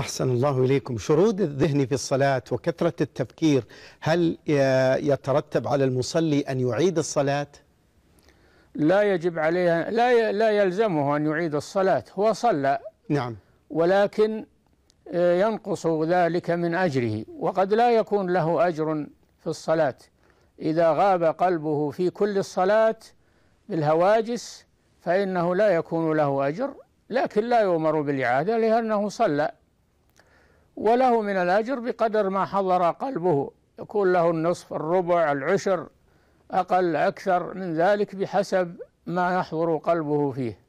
أحسن الله إليكم شرود الذهن في الصلاة وكثرة التفكير هل يترتب على المصلي أن يعيد الصلاة؟ لا يجب عليه لا لا يلزمه أن يعيد الصلاة هو صلى نعم ولكن آه، ينقص ذلك من أجره وقد لا يكون له أجر في الصلاة إذا غاب قلبه في كل الصلاة بالهواجس فإنه لا يكون له أجر لكن لا يؤمر بالإعادة لأنه صلى وله من الأجر بقدر ما حضر قلبه يكون له النصف الربع العشر أقل أكثر من ذلك بحسب ما يحضر قلبه فيه